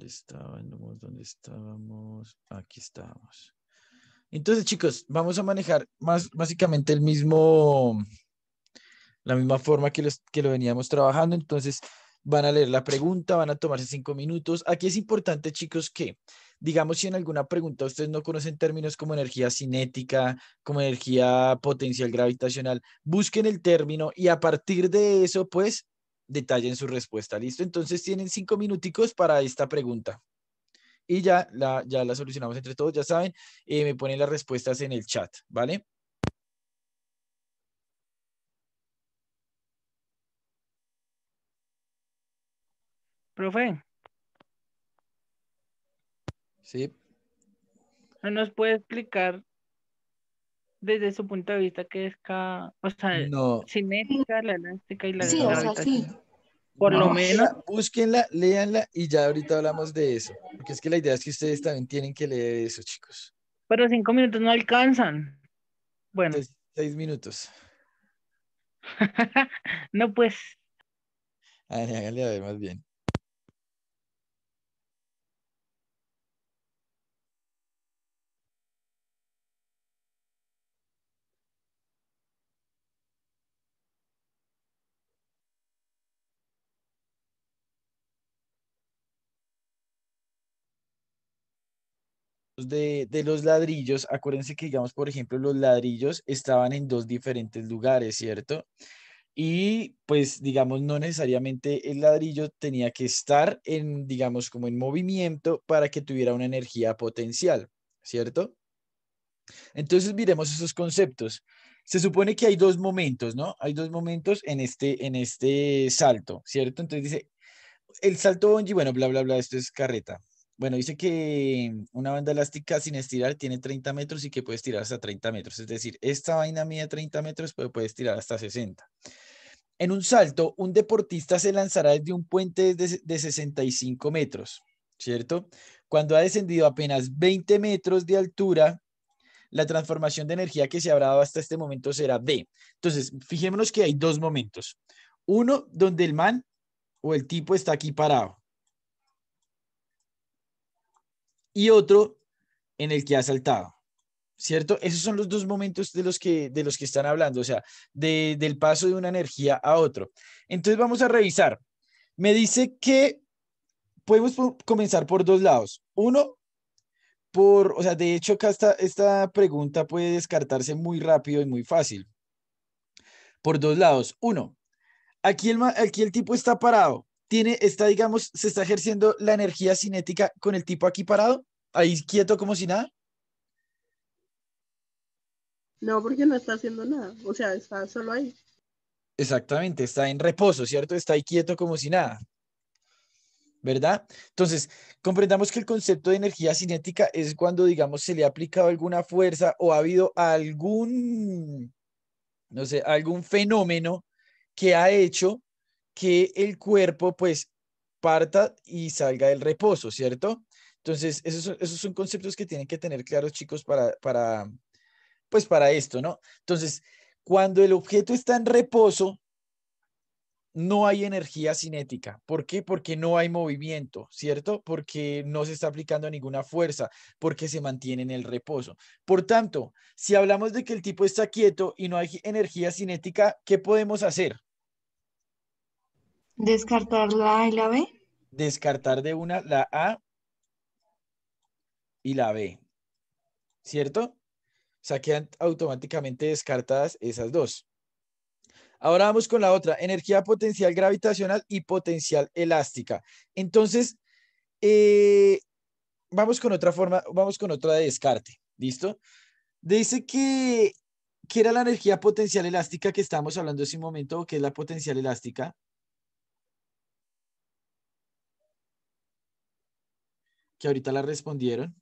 ¿Dónde estábamos? ¿Dónde estábamos? Aquí estábamos. Entonces, chicos, vamos a manejar más básicamente el mismo, la misma forma que, que lo veníamos trabajando. Entonces, van a leer la pregunta, van a tomarse cinco minutos. Aquí es importante, chicos, que digamos si en alguna pregunta ustedes no conocen términos como energía cinética, como energía potencial gravitacional, busquen el término y a partir de eso, pues, en su respuesta. ¿Listo? Entonces tienen cinco minuticos para esta pregunta. Y ya la, ya la solucionamos entre todos, ya saben, eh, me ponen las respuestas en el chat, ¿vale? Profe. Sí. ¿Nos puede explicar desde su punto de vista qué es cada, o sea, cinética, la elástica y la sí, por lo menos. Búsquenla, léanla y ya ahorita hablamos de eso. Porque es que la idea es que ustedes también tienen que leer eso, chicos. Pero cinco minutos no alcanzan. Bueno. seis minutos. no, pues. háganle a ver más bien. de, los ladrillos, acuérdense que, digamos, por ejemplo, los ladrillos estaban en dos diferentes lugares, ¿cierto? Y pues, digamos, no necesariamente el ladrillo tenía que estar en, digamos, como en movimiento para que tuviera una energía potencial, ¿cierto? Entonces, miremos esos conceptos. Se supone que hay dos momentos, ¿no? Hay dos momentos en este, en este salto, ¿cierto? Entonces dice, el salto y bueno, bla, bla, bla, esto es carreta. Bueno, dice que una banda elástica sin estirar tiene 30 metros y que puede estirar hasta 30 metros. Es decir, esta vaina mide 30 metros, puede puedes tirar hasta 60. En un salto, un deportista se lanzará desde un puente de, de 65 metros, ¿cierto? Cuando ha descendido apenas 20 metros de altura, la transformación de energía que se habrá dado hasta este momento será B. Entonces, fijémonos que hay dos momentos. Uno, donde el man o el tipo está aquí parado, y otro en el que ha saltado. ¿Cierto? Esos son los dos momentos de los que, de los que están hablando, o sea, del paso de una energía a otro. Entonces vamos a revisar. Me dice que podemos comenzar por dos lados. Uno, por, o sea, de hecho acá esta, esta pregunta puede descartarse muy rápido y muy fácil. Por dos lados. Uno, aquí el, aquí el tipo está parado. Tiene, está, digamos, se está ejerciendo la energía cinética con el tipo aquí parado ahí quieto como si nada. No, porque no está haciendo nada, o sea, está solo ahí. Exactamente, está en reposo, ¿cierto? Está ahí quieto como si nada. ¿Verdad? Entonces, comprendamos que el concepto de energía cinética es cuando, digamos, se le ha aplicado alguna fuerza o ha habido algún, no sé, algún fenómeno que ha hecho que el cuerpo, pues, parta y salga del reposo, ¿cierto? Entonces, esos, son conceptos que tienen que tener claros, chicos, para, para, pues para esto, ¿no? Entonces, cuando el objeto está en reposo, no hay energía cinética. ¿Por qué? Porque no hay movimiento, ¿cierto? Porque no se está aplicando ninguna fuerza, porque se mantiene en el reposo. Por tanto, si hablamos de que el tipo está quieto y no hay energía cinética, ¿qué podemos hacer? Descartar la A y la B. Descartar de una la A y la B, ¿cierto? O sea, quedan automáticamente descartadas esas dos. Ahora vamos con la otra, energía potencial gravitacional y potencial elástica. Entonces, eh, vamos con otra forma, vamos con otra de descarte, ¿listo? Dice que, que era la energía potencial elástica que estábamos hablando hace un momento, que es la potencial elástica. Que ahorita la respondieron.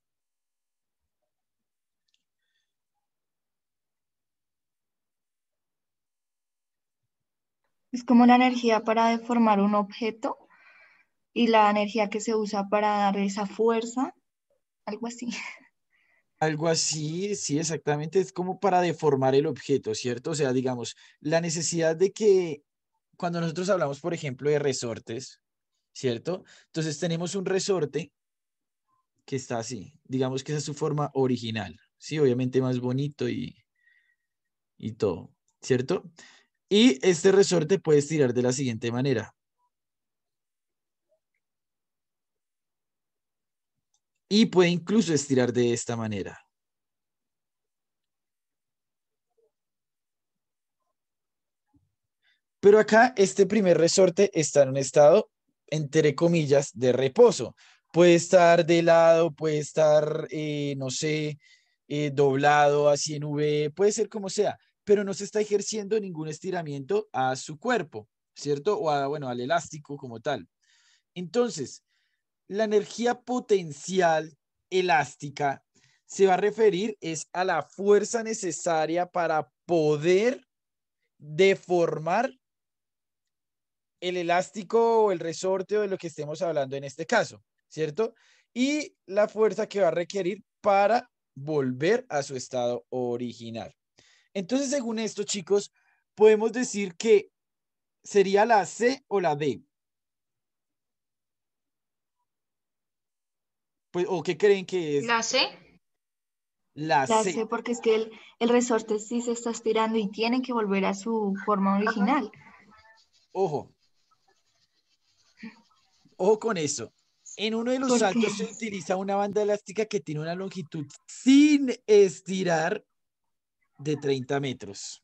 Es como la energía para deformar un objeto y la energía que se usa para dar esa fuerza, algo así. Algo así, sí, exactamente, es como para deformar el objeto, ¿cierto? O sea, digamos, la necesidad de que cuando nosotros hablamos, por ejemplo, de resortes, ¿cierto? Entonces tenemos un resorte que está así, digamos que esa es su forma original, sí, obviamente más bonito y, y todo, ¿cierto? Y este resorte puede estirar de la siguiente manera. Y puede incluso estirar de esta manera. Pero acá este primer resorte está en un estado, entre comillas, de reposo. Puede estar de lado, puede estar, eh, no sé, eh, doblado, así en V, puede ser como sea, pero no se está ejerciendo ningún estiramiento a su cuerpo, ¿cierto? O a, bueno, al elástico como tal. Entonces, la energía potencial elástica se va a referir es a la fuerza necesaria para poder deformar el elástico o el resorte o de lo que estemos hablando en este caso, ¿cierto? Y la fuerza que va a requerir para volver a su estado original. Entonces, según esto, chicos, podemos decir que sería la C o la D. Pues, ¿O qué creen que es? La C. La, la C. porque es que el, resorte sí se está estirando y tiene que volver a su forma original. Ojo. Ojo con eso. En uno de los saltos se utiliza una banda elástica que tiene una longitud sin estirar de 30 metros.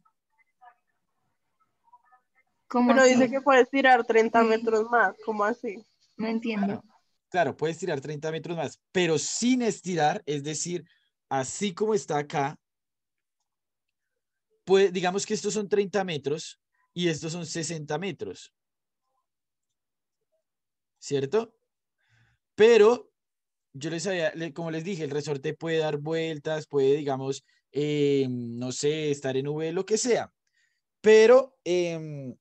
¿Cómo Pero dice que puedes tirar 30 metros más, ¿cómo así? No entiendo. Claro, puedes tirar 30 metros más, pero sin estirar, es decir, así como está acá, pues, digamos que estos son 30 metros y estos son 60 metros. ¿Cierto? Pero yo les había, como les dije, el resorte puede dar vueltas, puede, digamos, eh, no sé, estar en V, lo que sea. Pero em,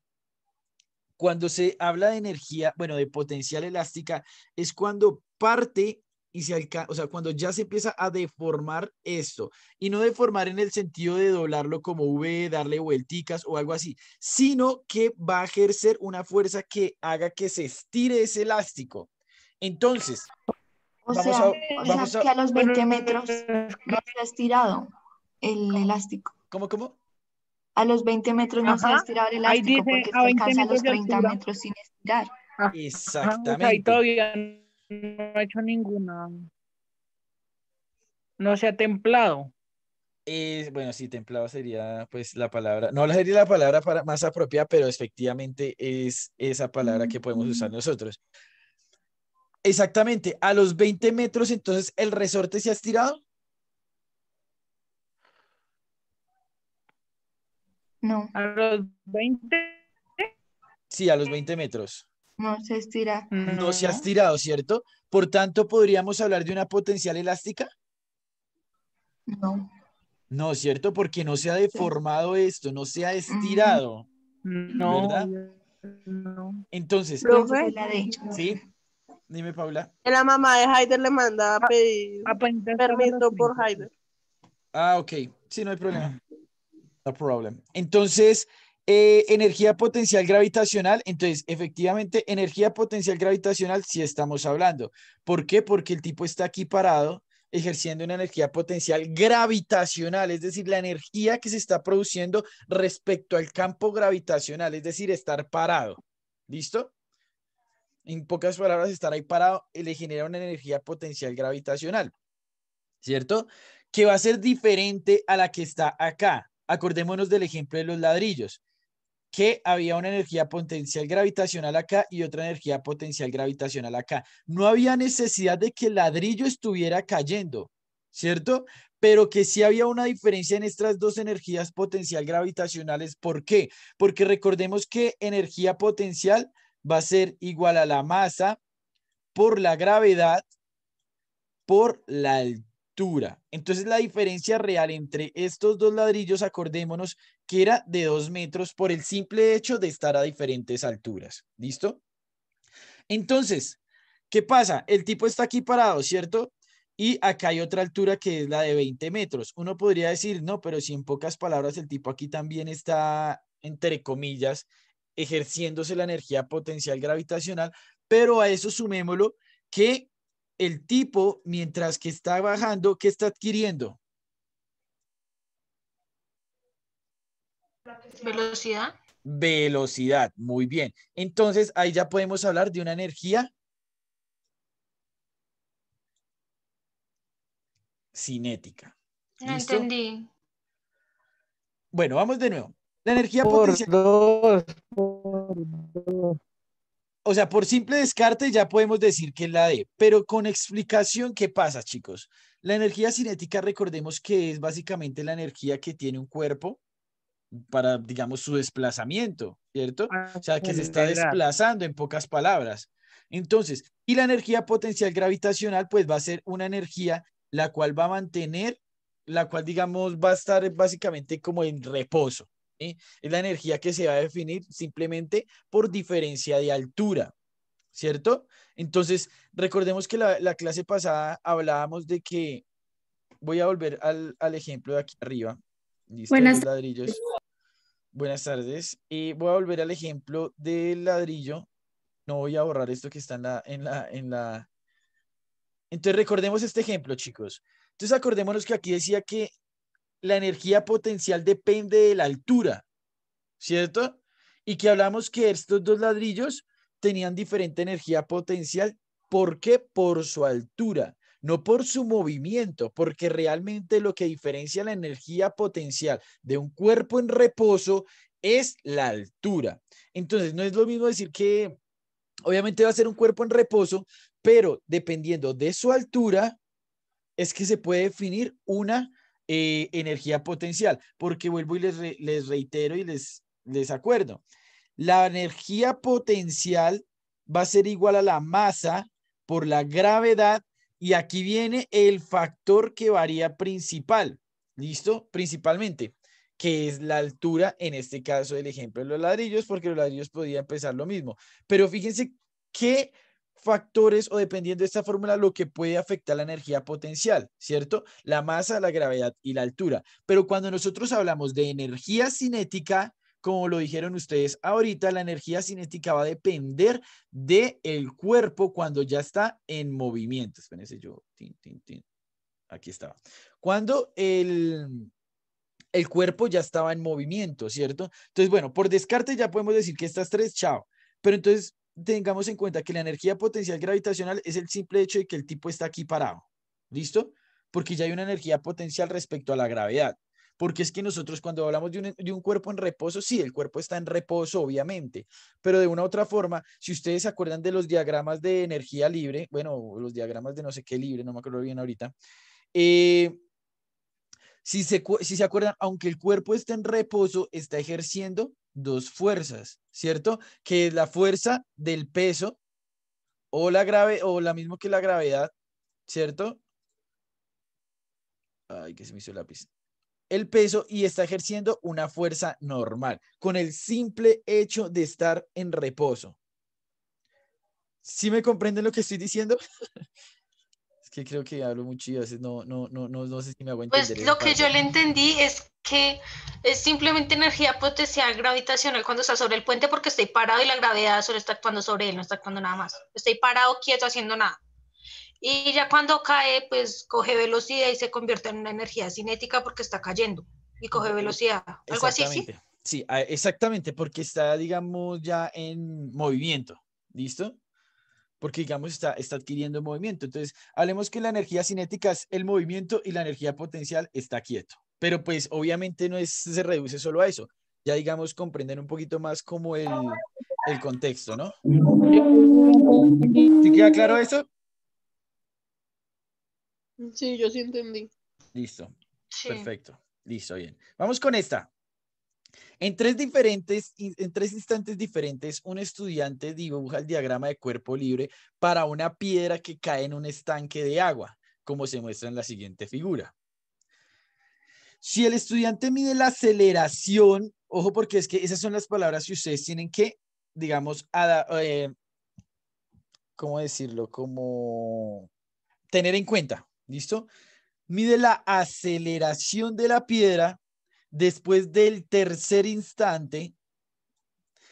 cuando se habla de energía, bueno, de potencial elástica, es cuando parte y se alcanza, o sea, cuando ya se empieza a deformar esto, y no deformar en el sentido de doblarlo como V, darle vuelticas o algo así, sino que va a ejercer una fuerza que haga que se estire ese elástico. Entonces, o sea, que a los 20 metros no ha estirado el elástico. ¿Cómo, cómo? A los 20 metros no se ha estirado el elástico porque se alcanza a los 30 metros sin estirar. Exactamente. ahí todavía no ha hecho ninguna. No se ha templado. bueno, sí, templado sería pues la palabra, no la sería la palabra más apropiada, pero efectivamente es esa palabra que podemos usar nosotros. Exactamente, a los 20 metros entonces el resorte se ha estirado. No. ¿A los 20? Sí, a los 20 metros. No se estira. No, se ha estirado, ¿cierto? Por tanto, ¿podríamos hablar de una potencial elástica? No. No, ¿cierto? Porque no se ha deformado esto, no se ha mm. estirado. No. No. Entonces. Sí. Dime, Paula. La mamá de Heider le manda a ah, pedir permiso por Heider. Ah, ok. Sí, no hay problema. No problem. Entonces, eh, energía potencial gravitacional. Entonces, efectivamente, energía potencial gravitacional sí estamos hablando. ¿Por qué? Porque el tipo está aquí parado ejerciendo una energía potencial gravitacional, es decir, la energía que se está produciendo respecto al campo gravitacional, es decir, estar parado. ¿Listo? En pocas palabras, estar ahí parado le genera una energía potencial gravitacional, ¿cierto? Que va a ser diferente a la que está acá. Acordémonos del ejemplo de los ladrillos, que había una energía potencial gravitacional acá y otra energía potencial gravitacional acá. No había necesidad de que el ladrillo estuviera cayendo, ¿cierto? Pero que sí había una diferencia en estas dos energías potencial gravitacionales. ¿Por qué? Porque recordemos que energía potencial va a ser igual a la masa por la gravedad por la altura entonces la diferencia real entre estos dos ladrillos, acordémonos que era de dos metros por el simple hecho de estar a diferentes alturas. ¿Listo? Entonces, ¿qué pasa? El tipo está aquí parado, ¿cierto? Y acá hay otra altura que es la de 20 metros. Uno podría decir, no, pero si en pocas palabras el tipo aquí también está, entre comillas, ejerciéndose la energía potencial gravitacional, pero a eso sumémoslo que el tipo, mientras que está bajando, ¿qué está adquiriendo? Velocidad. Velocidad, muy bien. Entonces, ahí ya podemos hablar de una energía cinética. Ah, entendí. Bueno, vamos de nuevo. La energía por potencial o sea, por simple descarte ya podemos decir que es la D, pero con explicación, ¿qué pasa, chicos? La energía cinética, recordemos que es básicamente la energía que tiene un cuerpo para, digamos, su desplazamiento, ¿cierto? Ah, o sea, que se está desplazando en pocas palabras. Entonces, y la energía potencial gravitacional, pues va a ser una energía la cual va a mantener, la cual, digamos, va a estar básicamente como en reposo, es la energía que se va a definir simplemente por diferencia de altura, ¿cierto? Entonces, recordemos que la, clase pasada hablábamos de que, voy a volver al, ejemplo de aquí arriba, Buenas. ladrillos. Buenas tardes. y voy a volver al ejemplo del ladrillo. No voy a borrar esto que está en la, en la, en la. Entonces recordemos este ejemplo, chicos. Entonces acordémonos que aquí decía que la energía potencial depende de la altura, ¿cierto? Y que hablamos que estos dos ladrillos tenían diferente energía potencial. ¿Por qué? Por su altura, no por su movimiento, porque realmente lo que diferencia la energía potencial de un cuerpo en reposo es la altura. Entonces, no es lo mismo decir que obviamente va a ser un cuerpo en reposo, pero dependiendo de su altura, es que se puede definir una eh, energía potencial, porque vuelvo y les, reitero y les, les acuerdo, la energía potencial va a ser igual a la masa por la gravedad y aquí viene el factor que varía principal, ¿listo? Principalmente, que es la altura, en este caso del ejemplo de los ladrillos, porque los ladrillos podía empezar lo mismo, pero fíjense que factores o dependiendo de esta fórmula lo que puede afectar la energía potencial, ¿cierto? La masa, la gravedad y la altura. Pero cuando nosotros hablamos de energía cinética, como lo dijeron ustedes ahorita, la energía cinética va a depender de el cuerpo cuando ya está en movimiento. Espérense yo, aquí estaba. Cuando el, el cuerpo ya estaba en movimiento, ¿cierto? Entonces, bueno, por descarte ya podemos decir que estas tres, chao. Pero entonces, tengamos en cuenta que la energía potencial gravitacional es el simple hecho de que el tipo está aquí parado. ¿Listo? Porque ya hay una energía potencial respecto a la gravedad. Porque es que nosotros cuando hablamos de un, cuerpo en reposo, sí, el cuerpo está en reposo, obviamente, pero de una u otra forma, si ustedes se acuerdan de los diagramas de energía libre, bueno, los diagramas de no sé qué libre, no me acuerdo bien ahorita, eh, si, se, si se acuerdan, aunque el cuerpo está en reposo, está ejerciendo dos fuerzas, ¿cierto? Que es la fuerza del peso o la grave o la misma que la gravedad, ¿cierto? Ay, que se me hizo el lápiz. El peso y está ejerciendo una fuerza normal con el simple hecho de estar en reposo. ¿Sí me comprenden lo que estoy diciendo? que creo que hablo mucho y no, sé si me hago pues entender. Pues lo que yo le entendí es que es simplemente energía potencial gravitacional cuando está sobre el puente porque estoy parado y la gravedad solo está actuando sobre él, no está actuando nada más. Estoy parado, quieto, haciendo nada. Y ya cuando cae, pues coge velocidad y se convierte en una energía cinética porque está cayendo y coge velocidad. Algo así, sí. Sí, exactamente, porque está, digamos, ya en movimiento. ¿Listo? porque digamos está, está adquiriendo movimiento. Entonces, hablemos que la energía cinética es el movimiento y la energía potencial está quieto. Pero pues obviamente no es, se reduce solo a eso. Ya digamos comprender un poquito más como el, el contexto, ¿no? ¿Te queda claro eso? Sí, yo sí entendí. Listo. Perfecto. Listo, bien. Vamos con esta. En tres, diferentes, en tres instantes diferentes, un estudiante dibuja el diagrama de cuerpo libre para una piedra que cae en un estanque de agua, como se muestra en la siguiente figura. Si el estudiante mide la aceleración, ojo porque es que esas son las palabras que ustedes tienen que, digamos, eh, ¿cómo decirlo? Como tener en cuenta, ¿listo? Mide la aceleración de la piedra Después del tercer instante,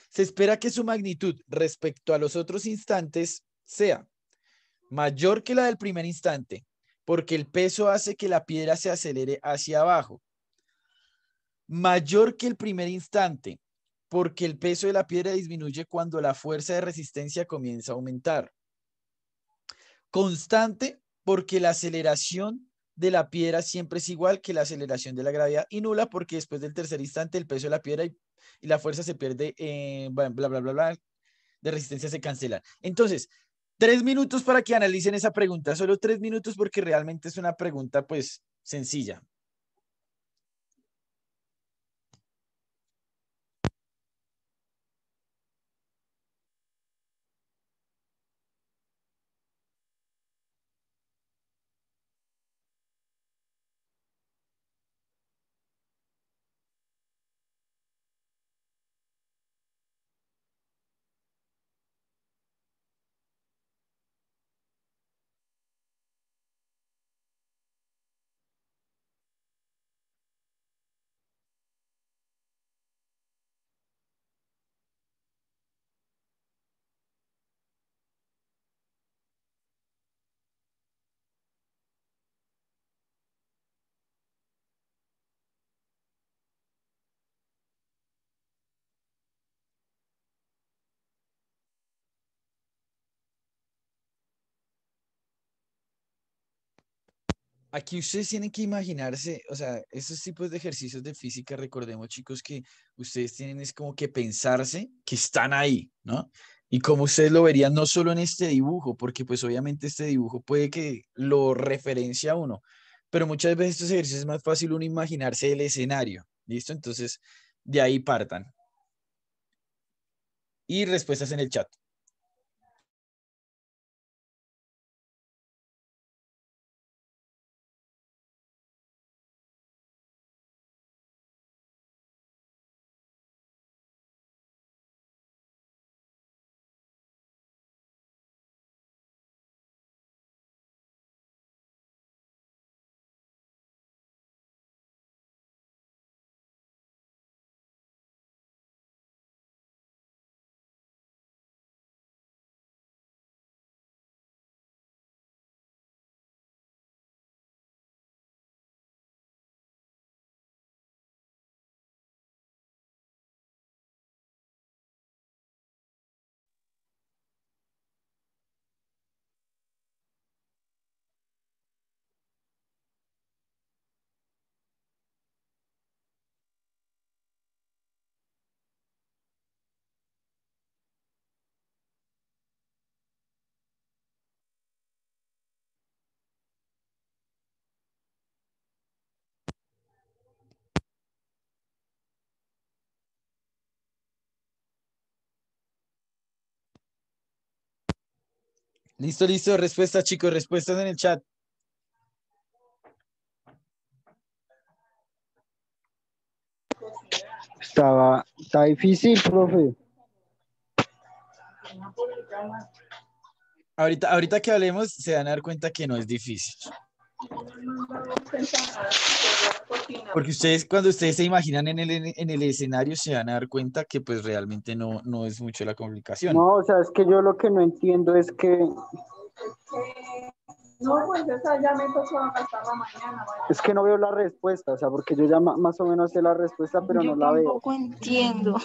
se espera que su magnitud respecto a los otros instantes sea mayor que la del primer instante, porque el peso hace que la piedra se acelere hacia abajo. Mayor que el primer instante, porque el peso de la piedra disminuye cuando la fuerza de resistencia comienza a aumentar. Constante, porque la aceleración de la piedra siempre es igual que la aceleración de la gravedad y nula porque después del tercer instante el peso de la piedra y, la fuerza se pierde, eh, bla, bla, bla, bla, de resistencia se cancela Entonces, tres minutos para que analicen esa pregunta, solo tres minutos porque realmente es una pregunta pues sencilla. Aquí ustedes tienen que imaginarse, o sea, estos tipos de ejercicios de física, recordemos chicos que ustedes tienen es como que pensarse que están ahí, ¿no? Y como ustedes lo verían no solo en este dibujo, porque pues obviamente este dibujo puede que lo referencia a uno, pero muchas veces estos ejercicios es más fácil uno imaginarse el escenario, ¿listo? Entonces, de ahí partan. Y respuestas en el chat. Listo, listo. Respuestas, chicos. Respuestas en el chat. Estaba, está difícil, profe. Ahorita, ahorita que hablemos, se van a dar cuenta que no es difícil. Porque ustedes, cuando ustedes se imaginan en el, en el escenario, se van a dar cuenta que pues realmente no, no es mucho la complicación. No, o sea, es que yo lo que no entiendo es que no, pues ya me a pasar la mañana. Es que no veo la respuesta, o sea, porque yo ya más o menos sé la respuesta, pero no la veo. Tampoco entiendo.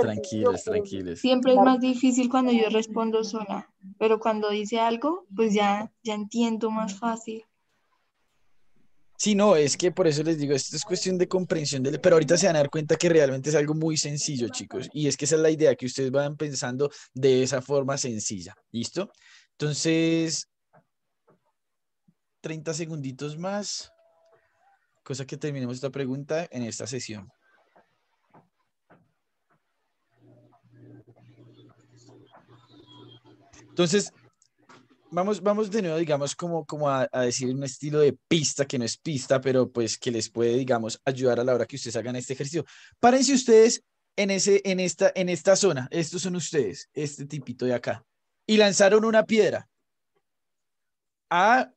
tranquiles, tranquiles Siempre es más difícil cuando yo respondo sola, pero cuando dice algo, pues ya, ya entiendo más fácil. Sí, no, es que por eso les digo, esto es cuestión de comprensión, del, pero ahorita se van a dar cuenta que realmente es algo muy sencillo, chicos, y es que esa es la idea, que ustedes van pensando de esa forma sencilla, ¿listo? Entonces, 30 segunditos más, cosa que terminemos esta pregunta en esta sesión. Entonces, vamos, vamos de nuevo, digamos, como, como a, decir un estilo de pista que no es pista, pero pues que les puede, digamos, ayudar a la hora que ustedes hagan este ejercicio. Párense ustedes en, ese, en, esta, en esta zona. Estos son ustedes, este tipito de acá y lanzaron una piedra a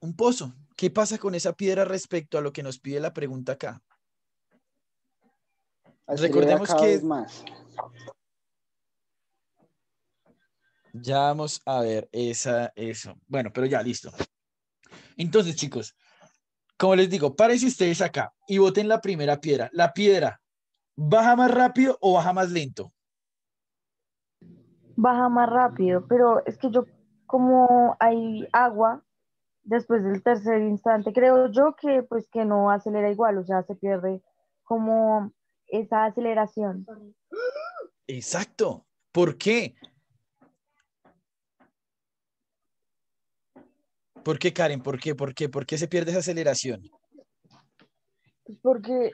un pozo. ¿Qué pasa con esa piedra respecto a lo que nos pide la pregunta acá? Recordemos que más. Ya vamos a ver esa, eso. Bueno, pero ya, listo. Entonces, chicos, como les digo, párense ustedes acá y voten la primera piedra. La piedra, ¿baja más rápido o baja más lento? baja más rápido, pero es que yo, como hay agua, después del tercer instante, creo yo que pues que no acelera igual, o sea, se pierde como esa aceleración. Exacto. ¿Por qué? ¿Por qué, Karen? ¿Por qué? ¿Por qué? ¿Por qué se pierde esa aceleración? Pues porque,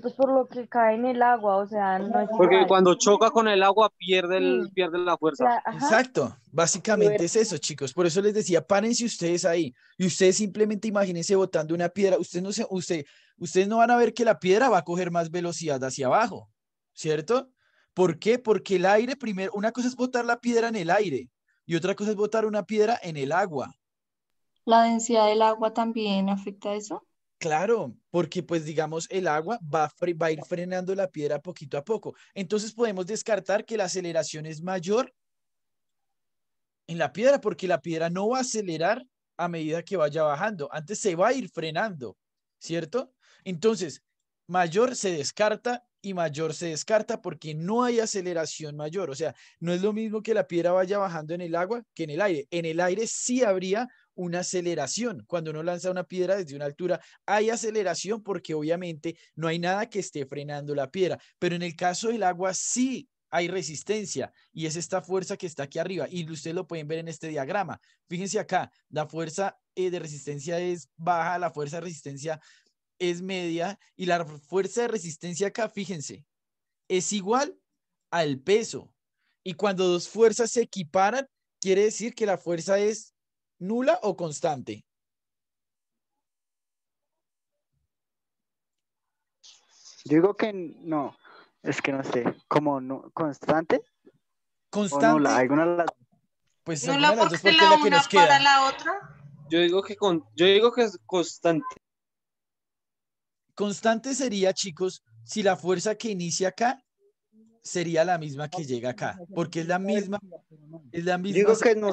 pues por lo que cae en el agua, o sea, no es Porque cuando choca con el agua pierde, pierde la fuerza. Exacto, básicamente es eso, chicos. Por eso les decía, párense ustedes ahí. Y ustedes simplemente imagínense botando una piedra. Ustedes no, se, usted, ustedes no van a ver que la piedra va a coger más velocidad hacia abajo, ¿cierto? ¿Por qué? Porque el aire, primero, una cosa es botar la piedra en el aire y otra cosa es botar una piedra en el agua. ¿La densidad del agua también afecta eso? Claro, porque pues digamos el agua va va ir frenando la piedra poquito a poco. Entonces podemos descartar que la aceleración es mayor en la piedra porque la piedra no va a acelerar a medida que vaya bajando. Antes se va a ir frenando, ¿cierto? Entonces, mayor se descarta y mayor se descarta porque no hay aceleración mayor. O sea, no es lo mismo que la piedra vaya bajando en el agua que en el aire. En el aire sí habría una aceleración. Cuando uno lanza una piedra desde una altura, hay aceleración porque obviamente no hay nada que esté frenando la piedra, pero en el caso del agua sí hay resistencia y es esta fuerza que está aquí arriba y ustedes lo pueden ver en este diagrama. Fíjense acá, la fuerza eh, de resistencia es baja, la fuerza de resistencia es media y la fuerza de resistencia acá, fíjense, es igual al peso. Y cuando dos fuerzas se equiparan, quiere decir que la fuerza es nula o constante? Yo digo que no, es que no sé, como no, constante. Constante. Pues nula, alguna Pues nula la, que Para la otra. Yo digo que yo digo que es constante. Constante sería, chicos, si la fuerza que inicia acá sería la misma que llega acá, porque es la misma, es la misma. Digo que no.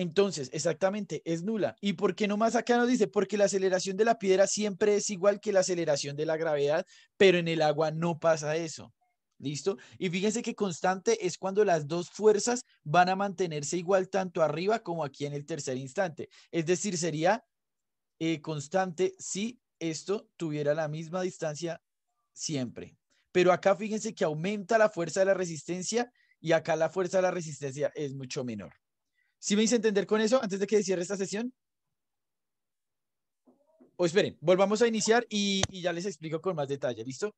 Entonces, exactamente, es nula. ¿Y por qué nomás acá nos dice? Porque la aceleración de la piedra siempre es igual que la aceleración de la gravedad, pero en el agua no pasa eso. ¿Listo? Y fíjense que constante es cuando las dos fuerzas van a mantenerse igual tanto arriba como aquí en el tercer instante. Es decir, sería eh, constante si esto tuviera la misma distancia siempre. Pero acá fíjense que aumenta la fuerza de la resistencia y acá la fuerza de la resistencia es mucho menor. ¿Sí me hice entender con eso antes de que cierre esta sesión? O esperen, volvamos a iniciar y, y ya les explico con más detalle, ¿listo?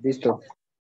Listo.